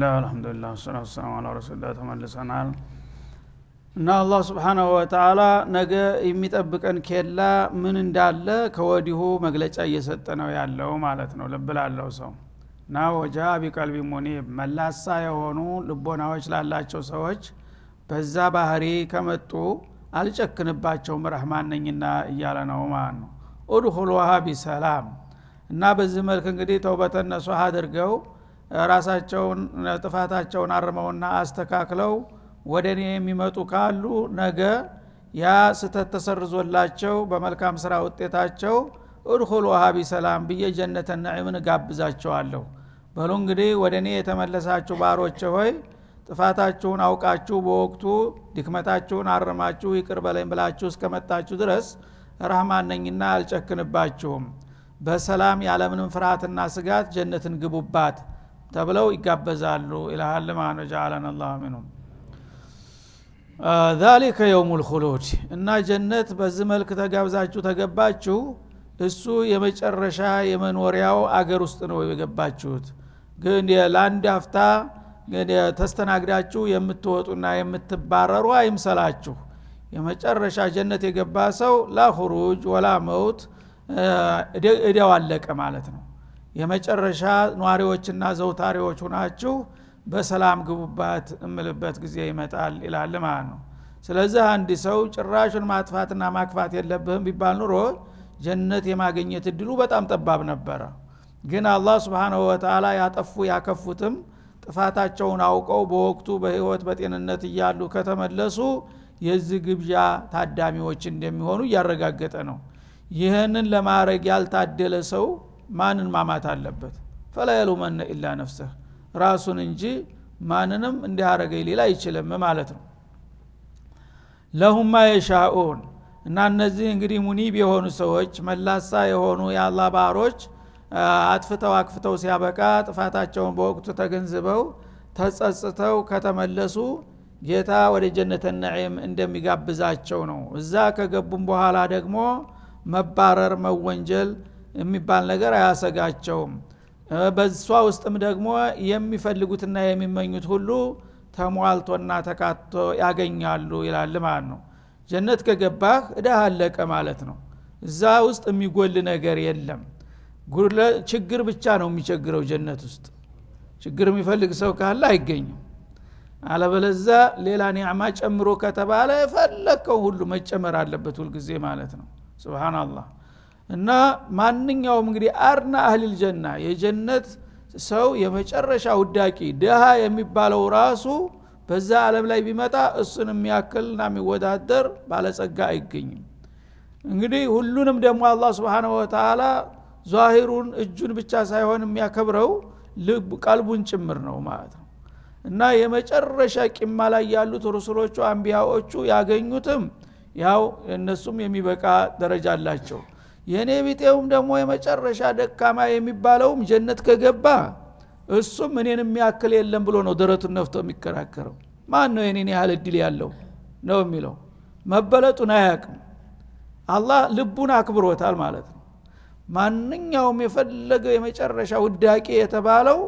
ቢስሚላህ አልሐምዱሊላ ሰላቱ ሰላም አላ ረሱላ ተመልሰናል እና አላህ ስብሓናሁ ወተላ ነገ የሚጠብቀን ኬላ ምን እንዳለ ከወዲሁ መግለጫ እየሰጠ ነው ያለው ማለት ነው ልብ ላለው ሰው እና ወጃ ቢቀልቢ ሙኒብ መላሳ የሆኑ ልቦናዎች ላላቸው ሰዎች በዛ ባህሪ ከመጡ አልጨክንባቸውም ረህማን እያለ ነው ማለት ነው ኡድኹልዋሃ ቢሰላም እና በዚህ መልክ እንግዲህ ተውበተነሱ አድርገው ራሳቸውን ጥፋታቸውን አርመውና አስተካክለው ወደ እኔ የሚመጡ ካሉ ነገ ያ ስተት ተሰርዞላቸው በመልካም ስራ ውጤታቸው እድሁል ውሃቢ ቢሰላም ብዬ ጀነተ ነዒምን ጋብዛቸዋለሁ በሉ እንግዲህ ወደ እኔ የተመለሳችሁ ባሮች ሆይ ጥፋታችሁን አውቃችሁ በወቅቱ ድክመታችሁን አርማችሁ ይቅር በለኝ ብላችሁ እስከመጣችሁ ድረስ ረህማን ነኝና አልጨክንባችሁም በሰላም ያለምንም ፍርሃትና ስጋት ጀነትን ግቡባት ተብለው ይጋበዛሉ ኢልሃል ለማነ ጃአለን አላሁ ሚንሁም ዛሊከ የውሙ ልኩሉድ እና ጀነት በዚህ መልክ ተጋብዛችሁ ተገባችሁ እሱ የመጨረሻ የመኖሪያው አገር ውስጥ ነው የገባችሁት ግን ለአንድ አፍታ ተስተናግዳችሁ የምትወጡና የምትባረሩ አይምሰላችሁ የመጨረሻ ጀነት የገባ ሰው ላ ሁሩጅ ወላ መውት እደው አለቀ ማለት ነው የመጨረሻ ኗሪዎችና ዘውታሪዎች ናችሁ በሰላም ግቡባት እምልበት ጊዜ ይመጣል ይላል ማለት ነው ስለዚህ አንድ ሰው ጭራሹን ማጥፋትና ማክፋት የለብህም ቢባል ኑሮ ጀነት የማገኘት እድሉ በጣም ጠባብ ነበረ ግን አላህ ስብንሁ ወተላ ያጠፉ ያከፉትም ጥፋታቸውን አውቀው በወቅቱ በህይወት በጤንነት እያሉ ከተመለሱ የዚህ ግብዣ ታዳሚዎች እንደሚሆኑ እያረጋገጠ ነው ይህንን ለማድረግ ያልታደለ ሰው ማንን ማማት አለበት ፈላ የሉመነ ኢላ ነፍሰህ ራሱን እንጂ ማንንም እንዲያረገ ሌላ አይችልም ማለት ነው ለሁማ የሻኡን እና እነዚህ እንግዲህ ሙኒብ የሆኑ ሰዎች መላሳ የሆኑ የአላ ባሮች አጥፍተው አክፍተው ሲያበቃ ጥፋታቸውን በወቅቱ ተገንዝበው ተጸጽተው ከተመለሱ ጌታ ወደ ጀነተ ነዒም እንደሚጋብዛቸው ነው እዛ ከገቡም በኋላ ደግሞ መባረር መወንጀል የሚባል ነገር አያሰጋቸውም በእሷ ውስጥም ደግሞ የሚፈልጉትና የሚመኙት ሁሉ ተሟልቶና ተካቶ ያገኛሉ ይላል ማለት ነው ጀነት ከገባህ እዳህ አለቀ ማለት ነው እዛ ውስጥ የሚጎል ነገር የለም ችግር ብቻ ነው የሚቸግረው ጀነት ውስጥ ችግር የሚፈልግ ሰው ካለ አይገኝም አለበለዛ ሌላ ኒዕማ ጨምሮ ከተባለ ፈለከው ሁሉ መጨመር አለበት ሁልጊዜ ማለት ነው ስብናላህ እና ማንኛውም እንግዲህ አርና አህሊል ጀና የጀነት ሰው የመጨረሻ ውዳቂ ድሃ የሚባለው ራሱ በዛ አለም ላይ ቢመጣ እሱን የሚያክልና የሚወዳደር ባለጸጋ አይገኝም እንግዲህ ሁሉንም ደግሞ አላ ስብን ወተላ ዛሂሩን እጁን ብቻ ሳይሆን የሚያከብረው ቀልቡን ጭምር ነው ማለት ነው እና የመጨረሻ ቂማ ላይ ያሉት ሩሱሎቹ አንቢያዎቹ ያገኙትም ያው እነሱም የሚበቃ ደረጃ አላቸው የእኔ ቢጤውም ደግሞ የመጨረሻ ደካማ የሚባለውም ጀነት ከገባ እሱም እኔን የሚያክል የለም ብሎ ነው ደረቱን ነፍቶ የሚከራከረው ማን ነው የኔን ያህል እድል ያለው ነው የሚለው መበለጡን አያቅም አላህ ልቡን አክብሮታል ማለት ነው ማንኛውም የፈለገው የመጨረሻ ውዳቄ የተባለው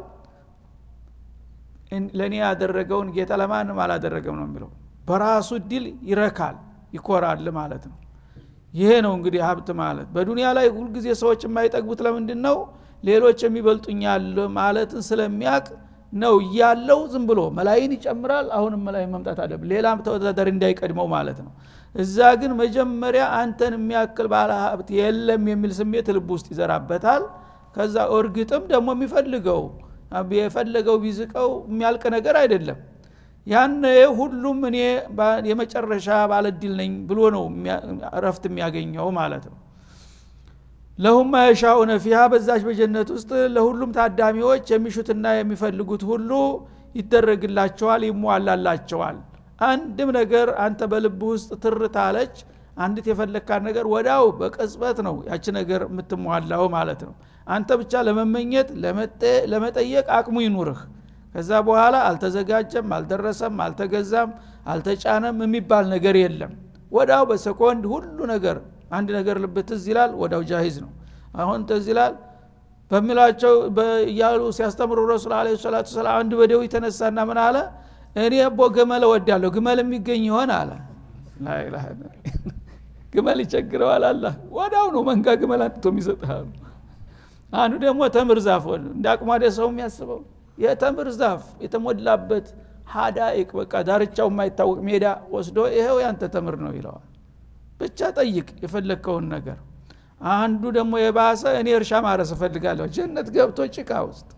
ለእኔ ያደረገውን ጌታ ለማንም አላደረገም ነው የሚለው በራሱ ድል ይረካል ይኮራል ማለት ነው ይሄ ነው እንግዲህ ሀብት ማለት በዱንያ ላይ ሁልጊዜ ሰዎች የማይጠግቡት ለምንድን ነው ሌሎች የሚበልጡኛል ማለትን ስለሚያቅ ነው እያለው ዝም ብሎ መላይን ይጨምራል አሁንም መላይ መምጣት አለብ ሌላም ተወዳዳሪ እንዳይቀድመው ማለት ነው እዛ ግን መጀመሪያ አንተን የሚያክል ባለ ሀብት የለም የሚል ስሜት ልብ ውስጥ ይዘራበታል ከዛ እርግጥም ደግሞ የሚፈልገው የፈለገው ቢዝቀው የሚያልቅ ነገር አይደለም ያን ሁሉም እኔ የመጨረሻ ባለድል ነኝ ብሎ ነው ረፍት የሚያገኘው ማለት ነው ለሁም የሻኡነ ፊሃ በዛች በጀነት ውስጥ ለሁሉም ታዳሚዎች የሚሹትና የሚፈልጉት ሁሉ ይደረግላቸዋል ይሟላላቸዋል አንድም ነገር አንተ በልብ ውስጥ ትርታለች አንዲት የፈለግካን ነገር ወዳው በቅጽበት ነው ያች ነገር የምትሟላው ማለት ነው አንተ ብቻ ለመመኘት ለመጠየቅ አቅሙ ይኑርህ ከዛ በኋላ አልተዘጋጀም አልደረሰም አልተገዛም አልተጫነም የሚባል ነገር የለም ወዳው በሰኮንድ ሁሉ ነገር አንድ ነገር ልብ ትዝ ይላል ወዳው ጃሂዝ ነው አሁን ትዝ ይላል በሚላቸው እያሉ ሲያስተምሩ ረሱል አለ ሰላቱ ሰላም አንድ በደው የተነሳና ምን አለ እኔ ቦ ግመል እወዳለሁ ግመል የሚገኝ ይሆን አለ ግመል ይቸግረዋል አላ ወዳው ነው መንጋ ግመል አንጥቶ የሚሰጥሃሉ አንዱ ደግሞ ተምር ዛፍ እንዳቅሟደ ሰው የሚያስበው የተምር ዛፍ የተሞላበት ሀዳይቅ በቃ ዳርቻው የማይታወቅ ሜዳ ወስዶ ይኸው ያንተ ተምር ነው ይለዋል ብቻ ጠይቅ የፈለግከውን ነገር አንዱ ደግሞ የባሰ እኔ እርሻ ማረስ እፈልጋለሁ ጀነት ገብቶ ጭቃ ውስጥ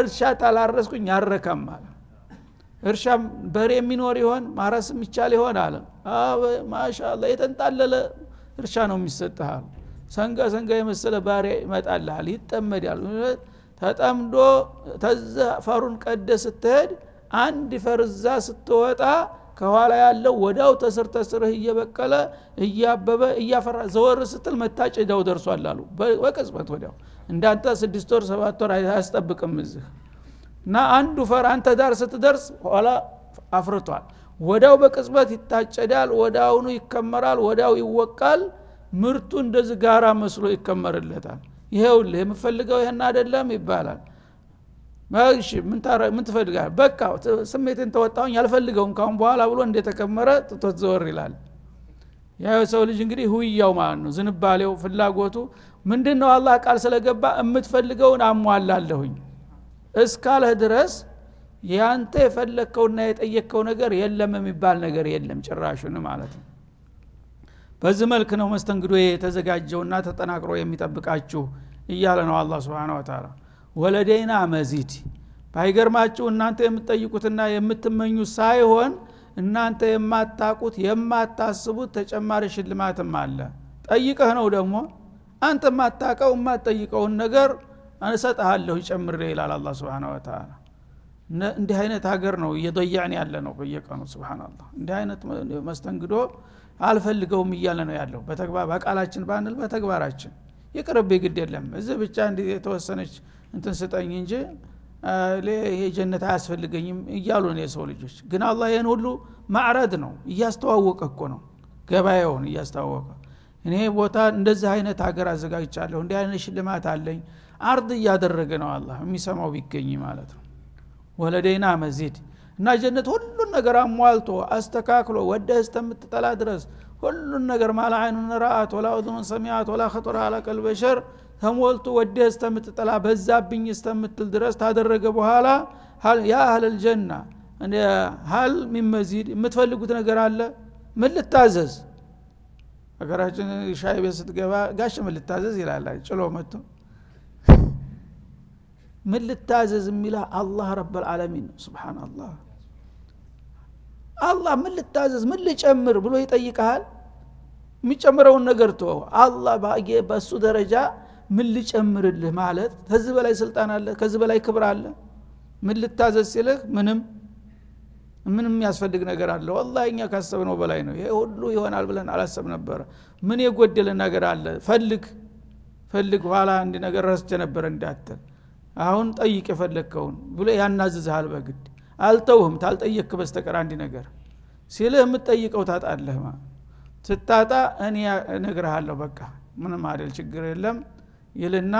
እርሻ ታላረስኩኝ ያረከም አለ እርሻ በሬ የሚኖር ይሆን ማረስ የሚቻል ይሆን አለ ማሻላ የተንጣለለ እርሻ ነው የሚሰጥሃል ሰንጋ ሰንጋ የመሰለ ባሪያ ይመጣልል ይጠመድ ያሉ ተጠምዶ ተዛ ፈሩን ቀደ ስትሄድ አንድ ፈርዛ ስትወጣ ከኋላ ያለው ወዳው ተስር ተስርህ እየበቀለ እያበበ እያፈራ ዘወር ስትል መታጨዳው ደርሷል አሉ በቅጽበት ወዲያው እንዳንተ ስድስት ወር ሰባት ወር አያስጠብቅም እዚህ እና አንዱ ፈር አንተ ዳር ስትደርስ ኋላ አፍርቷል ወዳው በቅጽበት ይታጨዳል ወዳውኑ ይከመራል ወዳው ይወቃል ምርቱ እንደዚህ ጋራ መስሎ ይከመርለታል ይሄውልህ የምፈልገው ይህን አይደለም ይባላል እሺ ምን ትፈልጋል በቃ ስሜትን ተወጣሁኝ አልፈልገውም ካሁን በኋላ ብሎ እንደተከመረ ጥቶት ዘወር ይላል ያው ሰው ልጅ እንግዲህ ሁያው ማለት ነው ዝንባሌው ፍላጎቱ ምንድን ነው አላህ ቃል ስለገባ የምትፈልገውን አሟላለሁኝ እስካለህ ድረስ ያንተ የፈለግከውና የጠየቅከው ነገር የለም የሚባል ነገር የለም ጭራሹን ማለት ነው በዚህ መልክ ነው መስተንግዶ የተዘጋጀውና ተጠናክሮ የሚጠብቃችሁ እያለ ነው አላ ስብን ወተላ ወለደይና መዚድ ባይገርማችሁ እናንተ የምትጠይቁትና የምትመኙት ሳይሆን እናንተ የማታቁት የማታስቡት ተጨማሪ ሽልማትም አለ ጠይቀህ ነው ደግሞ አንተ የማታቀው የማትጠይቀውን ነገር እሰጥሃለሁ ይጨምር ይላል አላ ስብን ወተላ እንዲህ አይነት ሀገር ነው እየጠያዕን ያለ ነው በየቀኑ ስብናላህ እንዲህ አይነት መስተንግዶ አልፈልገውም እያለ ነው ያለው በቃላችን ባንል በተግባራችን የቅርብ ግድ የለም እዚ ብቻ እንዲ የተወሰነች እንትን ስጠኝ እንጂ ይሄ ጀነት አያስፈልገኝም እያሉ ነው የሰው ልጆች ግን አላህ ይህን ሁሉ ማዕረድ ነው እያስተዋወቀ እኮ ነው ገባየውን እያስተዋወቀ እኔ ቦታ እንደዚህ አይነት ሀገር አዘጋጅቻለሁ እንዲህ አይነት ሽልማት አለኝ አርድ እያደረገ ነው አላህ የሚሰማው ቢገኝ ማለት ነው ወለደይና መዚድ እና ጀነት ሁሉን ነገር አሟልቶ አስተካክሎ ወደ እስተምትጠላ ድረስ ሁሉን ነገር ማላ አይኑን ረአት ወላ ኡዝኑን ሰሚያት ወላ ኸጦረ አላ ቀልበ ሸር ተሞልቶ ወደ እስተምትጠላ በዛብኝ እስተምትል ድረስ ታደረገ በኋላ ያ አህለል ጀና ሀል ሚን መዚድ የምትፈልጉት ነገር አለ ምን ልታዘዝ ሀገራችን ሻይ ቤት ስትገባ ጋሽ ምን ልታዘዝ ይላል ጭሎ መጥቶ ምን ልታዘዝ የሚልህ አላህ ረበልዓለሚን ነው ስብናላህ አላህ ምን ልታዘዝ ምን ልጨምር ብሎ ይጠይቀሃል የሚጨምረውን ነገር ቶ አላህ ባጌ በእሱ ደረጃ ምን ልጨምርልህ ማለት ከዚህ በላይ ስልጣን አለ ከዚህ በላይ ክብር አለ ምን ልታዘዝ ሲልህ ምንም ምንም የሚያስፈልግ ነገር አለ ወላ እኛ ካሰብነው በላይ ነው ይሄ ሁሉ ይሆናል ብለን አላሰብ ነበረ ምን የጎደለ ነገር አለ ፈልግ ፈልግ ኋላ አንድ ነገር ረስቸ ነበረ እንዳትል አሁን ጠይቅ የፈለግከውን ብሎ ያናዝዝሃል በግድ አልተውህም ታልጠየክ በስተቀር አንድ ነገር ሲልህ የምትጠይቀው ታጣለህ ስታጣ እኔ ነግረሃለሁ በቃ ምንም አደል ችግር የለም ይልና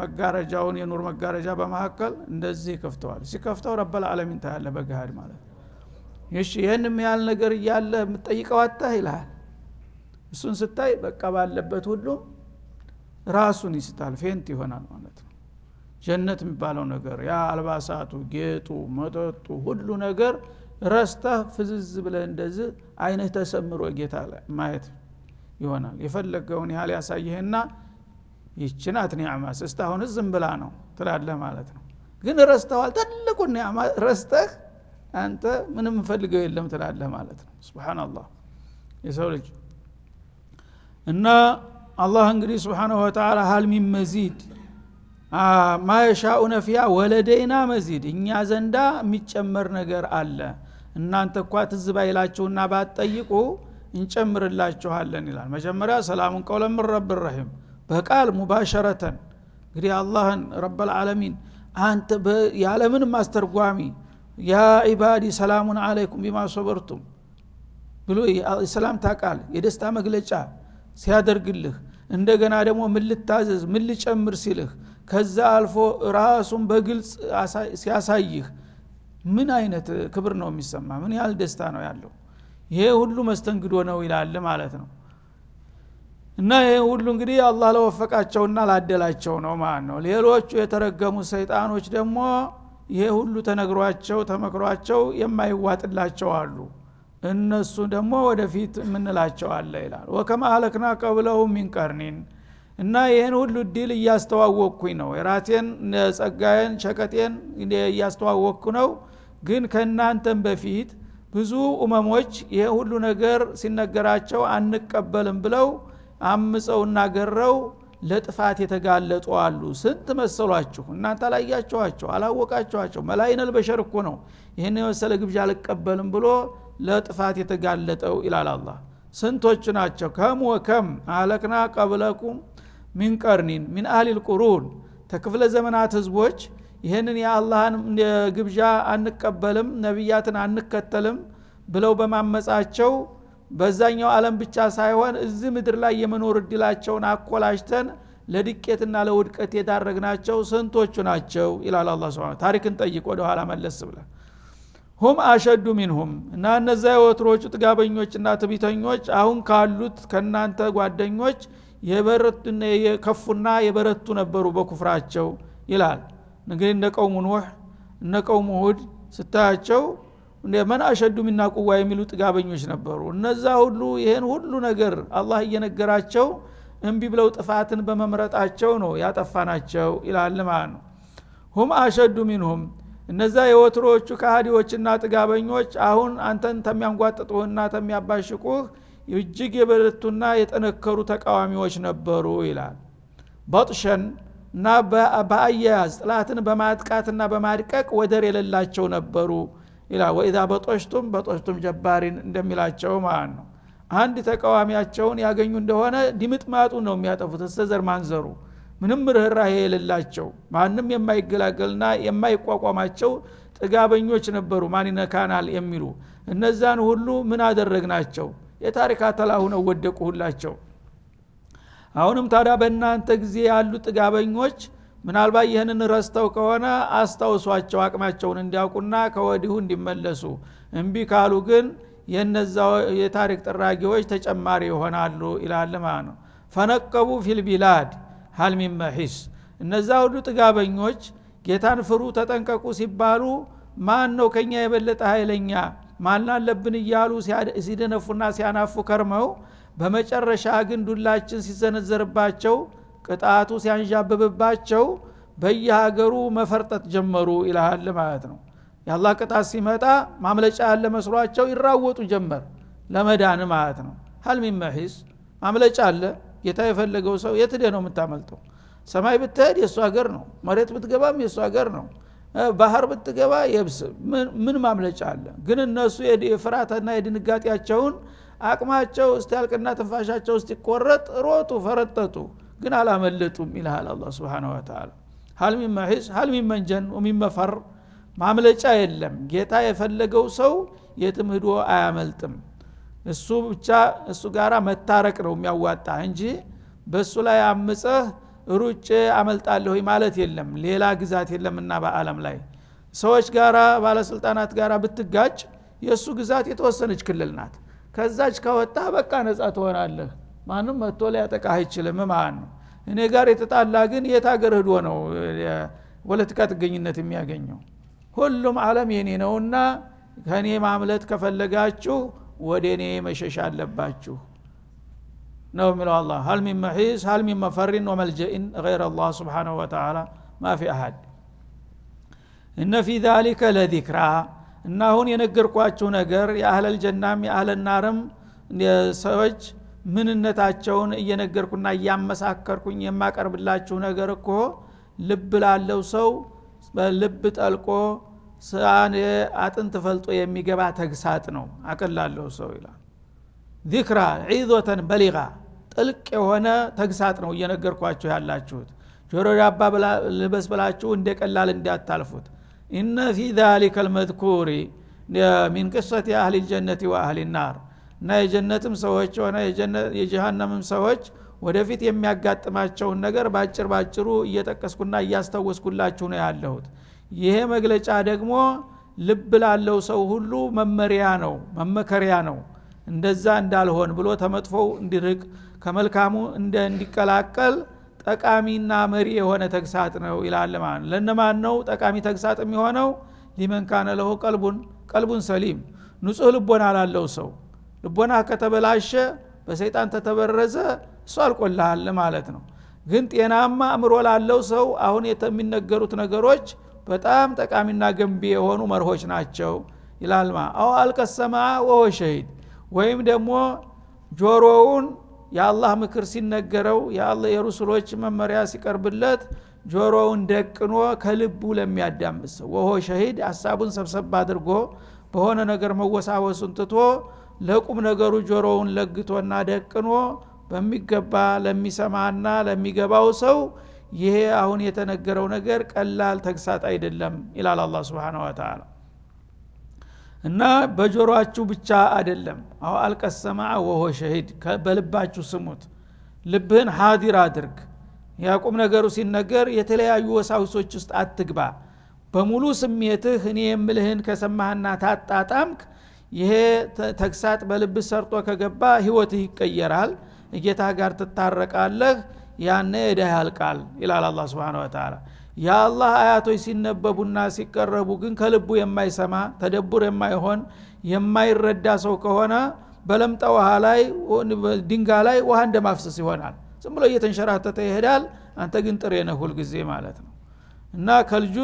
መጋረጃውን የኑር መጋረጃ በመካከል እንደዚህ ከፍተዋል ሲከፍተው ረበል አለሚን ታያለ በገሃድ ማለት ይሽ ይህን ያህል ነገር እያለ የምትጠይቀው አታህ ይልሃል እሱን ስታይ በቃ ባለበት ሁሉም ራሱን ይስታል ፌንት ይሆናል ማለት ነው ጀነት የሚባለው ነገር ያ አልባሳቱ ጌጡ መጠጡ ሁሉ ነገር ረስተህ ፍዝዝ ብለህ እንደዚህ አይነህ ተሰምሮ ጌታ ማየት ይሆናል የፈለገውን ያህል ያሳይህና ይችናት ኒዕማ እስካሁን ዝም ብላ ነው ትላለህ ማለት ነው ግን ረስተዋል ትልቁ ኒዕማ ረስተህ አንተ ምንም ፈልገው የለም ትላለህ ማለት ነው ስብናላህ የሰው ልጅ እና አላህ እንግዲህ ስብሓናሁ ወተላ ሀልሚን መዚድ ማየሻ ፊያ ወለደይና መዚድ እኛ ዘንዳ የሚጨመር ነገር አለ እናንተ እኳ ትዝ ባይላችሁና ባትጠይቁ እንጨምርላችኋለን ይላል መጀመሪያ ሰላሙን ቀውለ ምን ረብ ረሂም በቃል ሙባሸረተን እንግዲህ አላህን ረበልዓለሚን አንተ ያለምንም አስተርጓሚ ያ ዒባዲ ሰላሙን አለይኩም ቢማ ሶበርቱም ብሎ የሰላምታ ቃል የደስታ መግለጫ ሲያደርግልህ እንደገና ደግሞ ምን ልታዘዝ ምን ልጨምር ሲልህ ከዛ አልፎ ራሱን በግልጽ ሲያሳይህ ምን አይነት ክብር ነው የሚሰማ ምን ያህል ደስታ ነው ያለው ይሄ ሁሉ መስተንግዶ ነው ይላል ማለት ነው እና ይሄ ሁሉ እንግዲህ አላህ ለወፈቃቸውና ላደላቸው ነው ማለት ነው ሌሎቹ የተረገሙ ሰይጣኖች ደግሞ ይሄ ሁሉ ተነግሯቸው ተመክሯቸው የማይዋጥላቸው አሉ እነሱ ደግሞ ወደፊት ምንላቸው አለ ይላል ወከማ አለክና ቀብለው ሚንቀርኒን እና ይህን ሁሉ ድል እያስተዋወቅኩኝ ነው የራሴን ጸጋዬን ሸቀጤን እያስተዋወቅኩ ነው ግን ከእናንተን በፊት ብዙ እመሞች ይሄ ሁሉ ነገር ሲነገራቸው አንቀበልም ብለው አምፀው እናገረው ለጥፋት የተጋለጡ አሉ ስንት መሰሏችሁ እናንተ አላያቸኋቸው አላወቃቸኋቸው መላይነል በሸር እኮ ነው ይህን የመሰለ ግብዣ አልቀበልም ብሎ ለጥፋት የተጋለጠው ይላል አላ ስንቶች ናቸው ከም ወከም አለክና ቀብለኩም ሚን ቀርኒን ሚን አህሊል ቁሩን ተክፍለ ዘመናት ህዝቦች ይህንን የአላህን ግብዣ አንቀበልም ነቢያትን አንከተልም ብለው በማመጻቸው በዛኛው ዓለም ብቻ ሳይሆን እዚህ ምድር ላይ የመኖር እድላቸውን አኮላሽተን ለድቄትና ለውድቀት የዳረግናቸው ስንቶቹ ናቸው ይላል አላ ስ ታሪክን ጠይቅ ወደኋላ መለስ ብለ ሁም አሸዱ ሚንሁም እና እነዚያ የወትሮቹ ጥጋበኞችና ትቢተኞች አሁን ካሉት ከእናንተ ጓደኞች የከፉና የበረቱ ነበሩ በኩፍራቸው ይላል እንግዲህ እንደ ቀውሙ እንደ እነ ቀውሙ ሁድ ስታያቸው መን አሸዱ ሚና ቁዋ የሚሉ ጥጋበኞች ነበሩ እነዛ ሁሉ ይህን ሁሉ ነገር አላህ እየነገራቸው እንቢ ብለው ጥፋትን በመምረጣቸው ነው ያጠፋናቸው ይላል ማለት ነው ሁም አሸዱ ሚንሁም እነዛ የወትሮዎቹ ከሃዲዎችና ጥጋበኞች አሁን አንተን ተሚያንጓጥጡህና ተሚያባሽቁህ እጅግ የበረቱና የጠነከሩ ተቃዋሚዎች ነበሩ ይላል በጥሸን እና በአያያዝ ጥላትን በማጥቃትና በማድቀቅ ወደር የሌላቸው ነበሩ ይላል ወኢዛ በጦሽቱም በጦሽቱም ጀባሪን እንደሚላቸው ማለት ነው አንድ ተቃዋሚያቸውን ያገኙ እንደሆነ ድምጥማጡ ነው የሚያጠፉት እስተዘር ማንዘሩ ምንም ርኅራሄ የሌላቸው ማንም የማይገላገልና የማይቋቋማቸው ጥጋበኞች ነበሩ ማን ይነካናል የሚሉ እነዛን ሁሉ ምን አደረግ ናቸው የታሪክ አተላ ሁነው ወደቁ ሁላቸው አሁንም ታዲያ በእናንተ ጊዜ ያሉ ጥጋበኞች ምናልባት ይህንን ረስተው ከሆነ አስታውሷቸው አቅማቸውን እንዲያውቁና ከወዲሁ እንዲመለሱ እምቢ ካሉ ግን የነዛ የታሪክ ጥራጊዎች ተጨማሪ ይሆናሉ ይላል ማለት ነው ፈነቀቡ ፊልቢላድ ሀልሚመሒስ እነዛ ሁሉ ጥጋበኞች ጌታን ፍሩ ተጠንቀቁ ሲባሉ ማን ነው ከኛ የበለጠ ኃይለኛ ማናለብን እያሉ ሲደነፉና ሲያናፉ ከርመው በመጨረሻ ግን ዱላችን ሲዘነዘርባቸው ቅጣቱ ሲያንዣብብባቸው በየሀገሩ መፈርጠት ጀመሩ ይልሃል ማለት ነው የአላህ ቅጣት ሲመጣ ማምለጫ ያለ መስሏቸው ይራወጡ ጀመር ለመዳን ማለት ነው ሀልሚን ማምለጫ አለ ጌታ የፈለገው ሰው የትደ ነው የምታመልጠው ሰማይ ብትሄድ የእሱ ሀገር ነው መሬት ብትገባም የእሱ ሀገር ነው ባህር ብትገባ የብስ ምን ማምለጫ አለ ግን እነሱ የፍርሃትና የድንጋጤያቸውን አቅማቸው እስቲ ያልቅና ትንፋሻቸው እስቲ ቆረጥ ሮጡ ፈረጠጡ ግን አላመለጡም ይልሃል አላ ስብን ወተላ ሀልሚን መሒስ ሀልሚን መንጀን ወሚመፈር ማምለጫ የለም ጌታ የፈለገው ሰው የትም ህዶ አያመልጥም እሱ ብቻ እሱ ጋራ መታረቅ ነው የሚያዋጣ እንጂ በእሱ ላይ አምፀህ ሩጭ አመልጣለሁ ማለት የለም ሌላ ግዛት የለምና በአለም ላይ ሰዎች ጋራ ባለስልጣናት ጋራ ብትጋጭ የእሱ ግዛት የተወሰነች ክልል ናት ከዛች ከወጣ በቃ ነጻ ትሆናለህ ማንም መጥቶ ሊያጠቃህ አይችልም ማለት ነው እኔ ጋር የተጣላ ግን የት ሀገር ህዶ ነው ፖለቲካ ጥገኝነት የሚያገኘው ሁሉም አለም የኔ ነውና ከእኔ ማምለት ከፈለጋችሁ ወደ እኔ መሸሻ አለባችሁ ነው የሚለው አላ ሀል ሚን መሒስ ሀል ሚን መፈሪን ወመልጀኢን ገይረ አላህ ስብሓናሁ ወተላ ማፊ አሀድ እነ ፊ ዛሊከ ለዚክራ እና አሁን የነገርኳችሁ ነገር የአህለልጀናም የአህለናርም ሰዎች ምንነታቸውን እየነገርኩና እያመሳከርኩኝ የማቀርብላችሁ ነገር እኮ ልብ ላለው ሰው ልብ ጠልቆ አጥንት ፈልጦ የሚገባ ተግሳጥ ነው አቅል ሰው ይላል ዚክራ ዒዞተን በሊጋ ጥልቅ የሆነ ተግሳጥ ነው እየነገርኳችሁ ያላችሁት ጆሮ ዳባ ልበስ ብላችሁ እንደ ቀላል እንዳታልፉት እነ ፊ ዛሊከ ልመዝኩሪ ሚን ቅሰት አህል ልጀነት ወአህል ናር እና የጀነትም ሰዎች ሆነ የጀሃነምም ሰዎች ወደፊት የሚያጋጥማቸውን ነገር በአጭር ባጭሩ እየጠቀስኩና እያስታወስኩላችሁ ነው ያለሁት ይሄ መግለጫ ደግሞ ልብ ላለው ሰው ሁሉ መመሪያ ነው መመከሪያ ነው እንደዛ እንዳልሆን ብሎ ተመጥፎው እንዲርቅ ከመልካሙ እንዲቀላቀል ጠቃሚና መሪ የሆነ ተግሳጥ ነው ይላል ማለት ነው ነው ጠቃሚ ተግሳጥ የሚሆነው ሊመን ካነ ቀልቡን ቀልቡን ሰሊም ንጹህ ልቦና ላለው ሰው ልቦና ከተበላሸ በሰይጣን ተተበረዘ እሱ አልቆልሃል ማለት ነው ግን ጤናማ አእምሮ ላለው ሰው አሁን የሚነገሩት ነገሮች በጣም ጠቃሚና ገንቢ የሆኑ መርሆች ናቸው ይላልማ አው አልቀሰማ ወሆ ሸሂድ ወይም ደግሞ ጆሮውን የአላህ ምክር ሲነገረው የሩስሎች መመሪያ ሲቀርብለት ጆሮውን ደቅኖ ከልቡ ለሚያዳምጥ ሰው ወሆ ሸሂድ ሀሳቡን ሰብሰብ አድርጎ በሆነ ነገር መወሳወሱን ትቶ ለቁም ነገሩ ጆሮውን ለግቶና ደቅኖ በሚገባ ለሚሰማና ለሚገባው ሰው ይሄ አሁን የተነገረው ነገር ቀላል ተግሳጥ አይደለም ይላል አላ ስብን ወተላ እና በጆሮአችሁ ብቻ አይደለም አሁ አልቀሰማ ወሆ ሸሂድ በልባችሁ ስሙት ልብህን ሀዲር አድርግ ያቁም ነገሩ ሲነገር የተለያዩ ወሳውሶች ውስጥ አትግባ በሙሉ ስሜትህ እኔ የምልህን ከሰማህና ታጣጣምክ ይሄ ተግሳጥ በልብ ሰርጦ ከገባ ህይወትህ ይቀየራል እጌታ ጋር ትታረቃለህ ያነ እዳ ያልቃል ይላል አላ ስብን የአላህ አያቶች ሲነበቡና ሲቀረቡ ግን ከልቡ የማይሰማ ተደቡር የማይሆን የማይረዳ ሰው ከሆነ በለምጣ ውሃ ላይ ድንጋ ላይ ውሃ እንደማፍሰስ ይሆናል ዝም ብሎ እየተንሸራተተ ይሄዳል አንተ ግን ጥሬ ነህ ሁልጊዜ ማለት ነው እና ከልጁ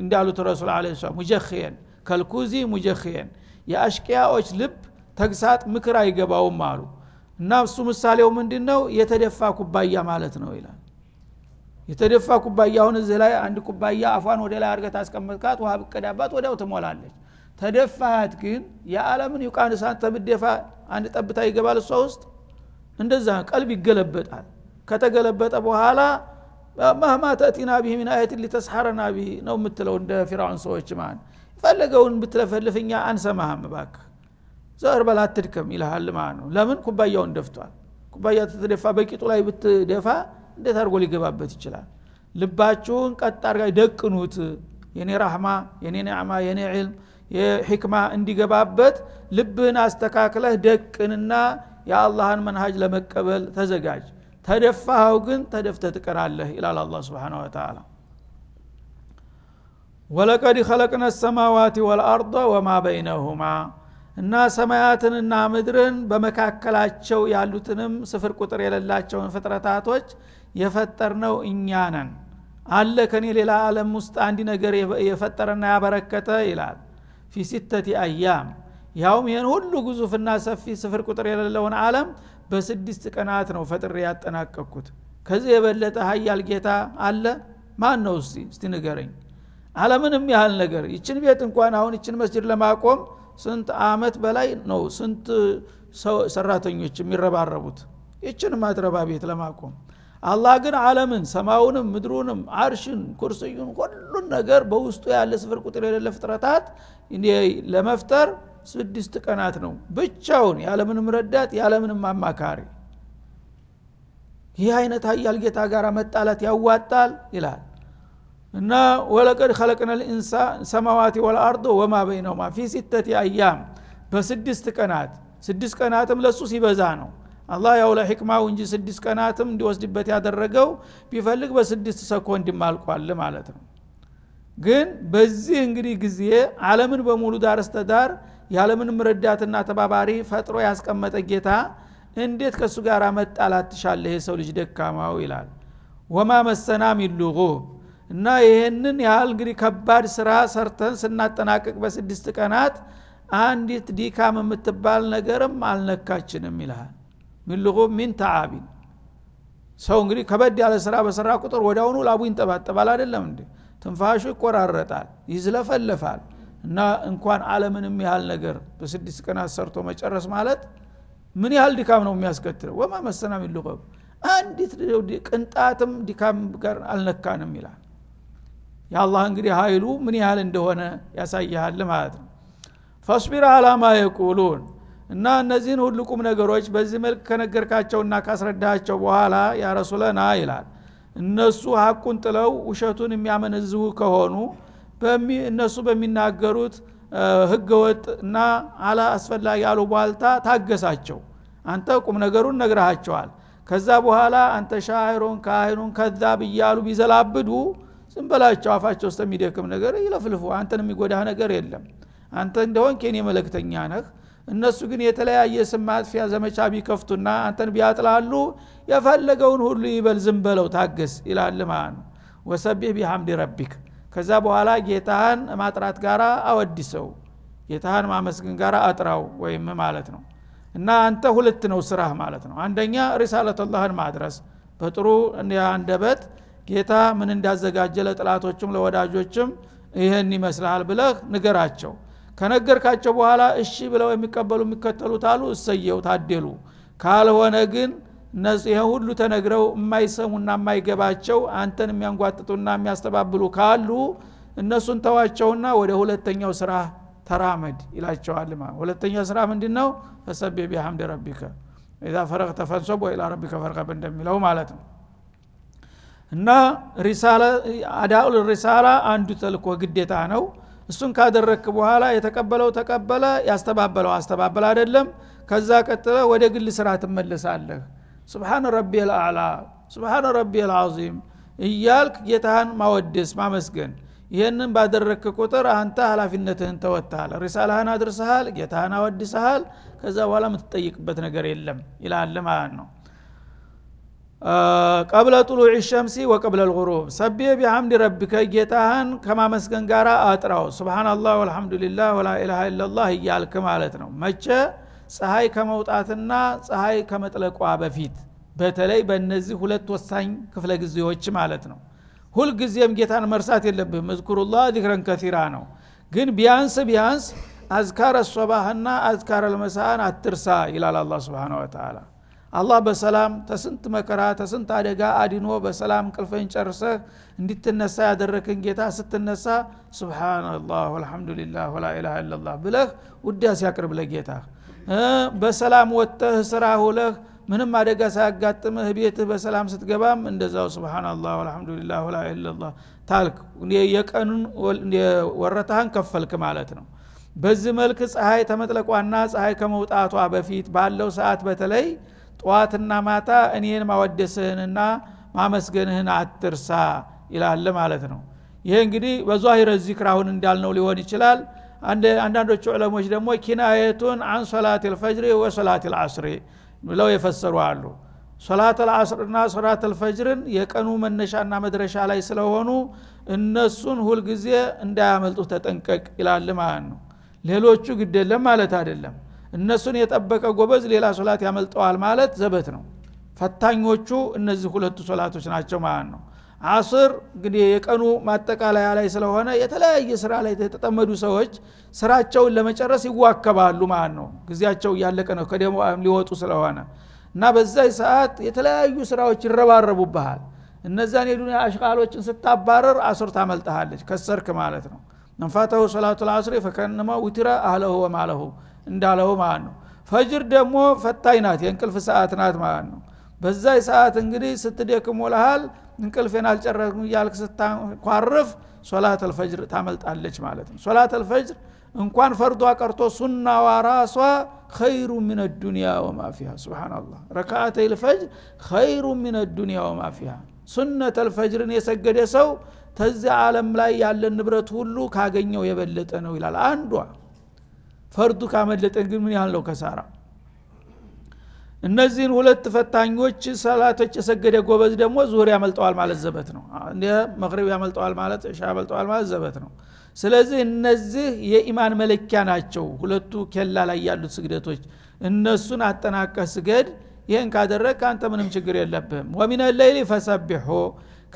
እንዳሉት ረሱል አለ ስላ ሙጀኽየን ከልኩዚ ሙጀኽየን የአሽቅያዎች ልብ ተግሳጥ ምክር አይገባውም አሉ እና እሱ ምሳሌው ምንድን ነው የተደፋ ኩባያ ማለት ነው ይላል የተደፋ ኩባያ አሁን እዚህ ላይ አንድ ኩባያ አፏን ወደ ላይ አድርገህ ታስቀምጥካት ውሃ ብቀዳባት ወዲያው ትሞላለች ተደፋት ግን የዓለምን ዩቃን እሳት ተብደፋ አንድ ጠብታ ይገባል እሷ ውስጥ እንደዛ ቀልብ ይገለበጣል ከተገለበጠ በኋላ መህማ ተእቲና ብህ ሚን አየትን ሊተስሐረና ብህ ነው የምትለው እንደ ፊራውን ሰዎች ማን ፈለገውን ብትለፈልፍኛ አንሰማህም ባክ ዘር በላትድከም ይልሃል ማለት ነው ለምን ኩባያውን ደፍቷል ኩባያ ተደፋ በቂጡ ላይ ብትደፋ እንዴት አድርጎ ሊገባበት ይችላል ልባችሁን ቀጥ አርጋ ደቅኑት የኔ ራህማ የኔ ኒዕማ የኔ ዕልም የሕክማ እንዲገባበት ልብህን አስተካክለህ ደቅንና የአላህን መንሃጅ ለመቀበል ተዘጋጅ ተደፋኸው ግን ተደፍተ ትቀራለህ ይላል አላ ስብን ወተላ ወለቀድ ኸለቅነ ሰማዋት ወልአርض ወማ በይነሁማ እና ሰማያትንና ምድርን በመካከላቸው ያሉትንም ስፍር ቁጥር የሌላቸውን ፍጥረታቶች የፈጠርነው እኛ ነን አለ ከኔ ሌላ ዓለም ውስጥ አንድ ነገር የፈጠረና ያበረከተ ይላል ፊሲተቲ አያም ያውም ይህን ሁሉ ግዙፍና ሰፊ ስፍር ቁጥር የሌለውን ዓለም በስድስት ቀናት ነው ፈጥሬ ያጠናቀቅኩት ከዚህ የበለጠ ሀያል ጌታ አለ ማን ነው እስቲ እስቲ ንገረኝ አለምንም ያህል ነገር ይችን ቤት እንኳን አሁን ይችን መስጅድ ለማቆም ስንት አመት በላይ ነው ስንት ሰራተኞች የሚረባረቡት ይችን ማትረባ ቤት ለማቆም አላህ ግን አለምን ሰማውንም ምድሩንም አርሽን ኩርስዩን ሁሉን ነገር በውስጡ ያለ ስፍር ቁጥር የሌለ ፍጥረታት ለመፍጠር ስድስት ቀናት ነው ብቻውን ያለምንም ረዳት ያለምንም አማካሪ ይህ አይነት ሀያል ጌታ ጋር መጣላት ያዋጣል ይላል እና ወለቀድ ከለቅነ ልኢንሳን ሰማዋቲ ወልአርዶ ወማ በይነሁማ ፊ ሲተት አያም በስድስት ቀናት ስድስት ቀናትም ለሱ ሲበዛ ነው አላህ ያው ለሕክማው እንጂ ስድስት ቀናትም እንዲወስድበት ያደረገው ቢፈልግ በስድስት ሰኮንድም አልቋል ማለት ነው ግን በዚህ እንግዲህ ጊዜ አለምን በሙሉ ዳር እስተዳር ያለምንም ረዳትና ተባባሪ ፈጥሮ ያስቀመጠ ጌታ እንዴት ከእሱ ጋር መጣላት ትሻለህ የሰው ልጅ ደካማው ይላል ወማ መሰና ሚሉሁ እና ይህንን ያህል እንግዲህ ከባድ ስራ ሰርተን ስናጠናቀቅ በስድስት ቀናት አንዲት ዲካም የምትባል ነገርም አልነካችንም ይልሃል ምን ልሁ ሰው እንግዲህ ከበድ ያለ ስራ በሰራ ቁጥር ወዳውኑ ላቡ ይንጠባጠባል አይደለም እንዴ ትንፋሹ ይቆራረጣል ይዝለፈለፋል እና እንኳን አለምንም ያህል ነገር በስድስት ቀናት ሰርቶ መጨረስ ማለት ምን ያህል ድካም ነው የሚያስከትለው ወማ መሰና ሚልቆብ አንዲት ቅንጣትም ድካም ጋር አልነካንም ይላል የአላህ እንግዲህ ሀይሉ ምን ያህል እንደሆነ ያሳይሃል ማለት ነው ፈስቢር አላማ የቁሉን እና እነዚህን ሁሉ ቁም ነገሮች በዚህ መልክ ከነገርካቸውና ካስረዳቸው በኋላ ያረሱለና ይላል እነሱ ሀቁን ጥለው ውሸቱን የሚያመነዝቡ ከሆኑ እነሱ በሚናገሩት ህገወጥ እና አላ አስፈላጊ አሉ ቧልታ ታገሳቸው አንተ ቁም ነገሩን ነግረሃቸዋል ከዛ በኋላ አንተ ሻይሮን ካህኑን ከዛብ እያሉ ቢዘላብዱ ዝም በላቸው አፋቸው ውስጥ የሚደክም ነገር ይለፍልፉ አንተን የሚጎዳህ ነገር የለም አንተ እንደሆን ኬኔ መለክተኛ ነህ እነሱ ግን የተለያየ ስም ማጥፊያ ዘመቻ ቢከፍቱና አንተን ቢያጥላሉ የፈለገውን ሁሉ ይበል ዝም በለው ታገስ ይላል ማለት ነው ወሰቢህ ቢሐምድ ረቢክ ከዛ በኋላ ጌታህን ማጥራት ጋር አወድሰው ጌታህን ማመስገን ጋር አጥራው ወይም ማለት ነው እና አንተ ሁለት ነው ስራህ ማለት ነው አንደኛ ሪሳለትላህን ማድረስ በጥሩ አንደበት ጌታ ምን እንዳዘጋጀ ለጥላቶችም ለወዳጆችም ይህን ይመስልሃል ብለህ ንገራቸው ከነገርካቸው በኋላ እሺ ብለው የሚቀበሉ የሚከተሉት አሉ እሰየው ታደሉ ካልሆነ ግን እነዚህ ይህ ሁሉ ተነግረው የማይሰሙና የማይገባቸው አንተን የሚያንጓጥጡና የሚያስተባብሉ ካሉ እነሱን ተዋቸውና ወደ ሁለተኛው ስራ ተራመድ ይላቸዋል ሁለተኛ ስራ ምንድ ነው ፈሰቤ ቢሐምድ ረቢከ ኢዛ ፈረቅተ ፈንሶብ ወኢላ ረቢከ ፈርቀብ እንደሚለው ማለት ነው እና ሪሳላ አዳኡል ሪሳላ አንዱ ተልኮ ግዴታ ነው እሱን ካደረክ በኋላ የተቀበለው ተቀበለ ያስተባበለው አስተባበል አይደለም ከዛ ቀጥለ ወደ ግል ስራ ትመለሳለህ ስብሓን ረቢ ልአዕላ ስብሓን ረቢ ልዓዚም እያልክ ጌታህን ማወደስ ማመስገን ይህንን ባደረክ ቁጥር አንተ ሀላፊነትህን ተወጥተሃል ሪሳላህን አድርሰሃል ጌታህን አወድሰሃል ከዛ በኋላ የምትጠይቅበት ነገር የለም ይላል ማለት ነው ቀብለ ጥሉ ሸምሲ ወቀብለ ልغሩብ ሰቢህ ቢሐምድ ረብከ ጌታህን ከማመስገን ጋር አጥራው ስብናላህ ወልሐምዱሊላህ ወላኢላሃ ኢላሃ ኢላላህ እያልክ ማለት ነው መቼ ፀሐይ ከመውጣትና ፀሐይ ከመጥለቋ በፊት በተለይ በእነዚህ ሁለት ወሳኝ ክፍለ ጊዜዎች ማለት ነው ሁልጊዜም ጌታን መርሳት የለብህም እዝኩሩላ ዚክረን ከራ ነው ግን ቢያንስ ቢያንስ አዝካረ ሶባህና አዝካረ ልመሳን አትርሳ ይላል አላ ስብን ወተላ አላህ በሰላም ተስንት መከራ ተስንት አደጋ አድኖ በሰላም ቅልፈኝ ጨርሰህ እንድትነሳ ያደረክን ጌታ ስትነሳ ስብናላህ ወልሐምዱሊላህ ወላኢላሃ ኢለላህ ብለህ ውዳሴ ያቅርብ ለጌታ በሰላም ወጥተህ ስራ ሁለህ ምንም አደጋ ሳያጋጥምህ ቤትህ በሰላም ስትገባም እንደዛው ስብናላህ ወልሐምዱሊላህ ወላኢላሃ ኢለላህ ታልክ የቀኑን ወረታህን ከፈልክ ማለት ነው በዚህ መልክ ፀሐይ ተመጥለቋና ፀሐይ ከመውጣቷ በፊት ባለው ሰዓት በተለይ ጠዋትና ማታ እኔን ማወደስህንና ማመስገንህን አትርሳ ይላለ ማለት ነው ይሄ እንግዲህ በዛሂረ ዚክር አሁን እንዳልነው ሊሆን ይችላል አንዳንዶቹ ዕለሞች ደግሞ ኪናየቱን አን ሶላት ልፈጅሪ ወሶላት ልአስሪ ብለው የፈሰሩ አሉ ሶላት አልአስርና ሶላት ልፈጅርን የቀኑ መነሻና መድረሻ ላይ ስለሆኑ እነሱን ሁልጊዜ እንዳያመልጡ ተጠንቀቅ ይላል ማለት ነው ሌሎቹ ግደለም ማለት አይደለም እነሱን የጠበቀ ጎበዝ ሌላ ሶላት ያመልጠዋል ማለት ዘበት ነው ፈታኞቹ እነዚህ ሁለቱ ሶላቶች ናቸው ማለት ነው አስር እንግዲህ የቀኑ ማጠቃለያ ላይ ስለሆነ የተለያየ ስራ ላይ የተጠመዱ ሰዎች ስራቸውን ለመጨረስ ይዋከባሉ ማለት ነው ጊዜያቸው እያለቀ ነው ከደሞ ሊወጡ ስለሆነ እና በዛይ ሰዓት የተለያዩ ስራዎች ይረባረቡብሃል እነዛን የዱኒያ አሽቃሎችን ስታባረር አስር ታመልጠሃለች ከሰርክ ማለት ነው መንፋተሁ ሶላቱ ልአስሪ ፈከነማ ውቲረ አህለሁ ወማለሁ እንዳለው ማለት ነው ፈጅር ደግሞ ፈታኝ ናት የእንቅልፍ ሰዓት ናት ማለት ነው በዛ ሰዓት እንግዲህ ስትደክሞ ውልሃል እንቅልፌን አልጨረስኩም እያልክ ስታኳርፍ ሶላት አልፈጅር ታመልጣለች ማለት ነው ሶላት አልፈጅር እንኳን ፈርዷ ቀርቶ ሱናዋ ራሷ ኸይሩ ምን ዱኒያ ወማ ፊሃ ስብናላህ ረካአተ ልፈጅር ኸይሩ ምን ዱኒያ ወማ ፊሃ ሱነት አልፈጅርን የሰገደ ሰው ተዚያ ዓለም ላይ ያለን ንብረት ሁሉ ካገኘው የበለጠ ነው ይላል አንዷ ፈርዱ ካመለጠን ግን ምን ያህል ነው ከሳራ እነዚህን ሁለት ፈታኞች ሰላቶች የሰገደ ጎበዝ ደግሞ ዙር ያመልጠዋል ማለት ዘበት ነው መቅረብ ያመልጠዋል ማለት እሻ ያመልጠዋል ማለት ዘበት ነው ስለዚህ እነዚህ የኢማን መለኪያ ናቸው ሁለቱ ኬላ ላይ ያሉት ስግደቶች እነሱን አጠናቀ ስገድ ይህን ካደረግ አንተ ምንም ችግር የለብህም ወሚን ለይል ፈሰቢሖ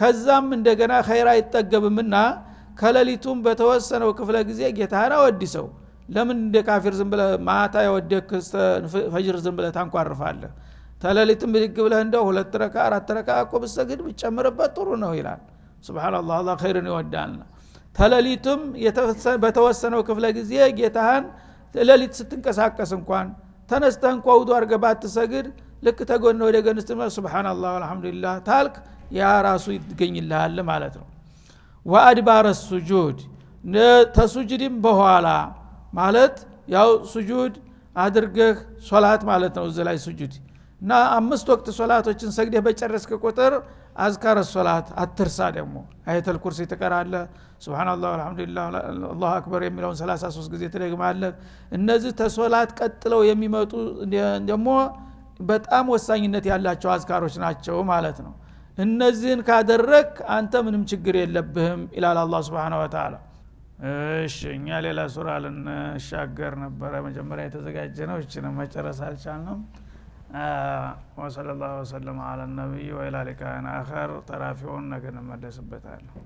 ከዛም እንደገና ኸይር አይጠገብምና ከሌሊቱም በተወሰነው ክፍለ ጊዜ ጌታህን አወድሰው ለምን እንደ ካፊር ዝም ብለ ማታ የወደክ ፈጅር ዝም ብለ ታንኳርፋለህ ተለሊትም ብድግ ብለህ እንደው ሁለት ረካ አራት ረካ እኮ ብሰግድ ብጨምርበት ጥሩ ነው ይላል ስብናላ አላ ኸይርን ይወዳልና ተለሊቱም በተወሰነው ክፍለ ጊዜ ጌታህን ለሊት ስትንቀሳቀስ እንኳን ተነስተ እንኳ ውዱ አርገ ባትሰግድ ልክ ተጎነ ወደ ገንስት ስብናላ አልሐምዱሊላ ታልክ ያ ራሱ ይገኝልሃል ማለት ነው ወአድባረ ሱጁድ ተሱጅድም በኋላ ማለት ያው ስጁድ አድርገህ ሶላት ማለት ነው እዚ ላይ ስጁድ እና አምስት ወቅት ሶላቶችን ሰግደህ በጨረስክ ቁጥር አዝካረ ሶላት አትርሳ ደግሞ አየተል ኩርሲ ትቀራለ ስብናላህ አልሐምዱሊላ አላሁ አክበር የሚለውን 33 ጊዜ ትደግማለህ እነዚህ ተሶላት ቀጥለው የሚመጡ ደግሞ በጣም ወሳኝነት ያላቸው አዝካሮች ናቸው ማለት ነው እነዚህን ካደረግ አንተ ምንም ችግር የለብህም ይላል አላ ስብን ወተላ እሺ እኛ ሌላ ሱራ ልንሻገር ነበረ መጀመሪያ የተዘጋጀ ነው እችን መጨረስ አልቻልንም ወሰለ ላሁ ወሰለም አላ ነቢይ ወይላሊካን አኸር ተራፊውን ነገ እንመለስበታለን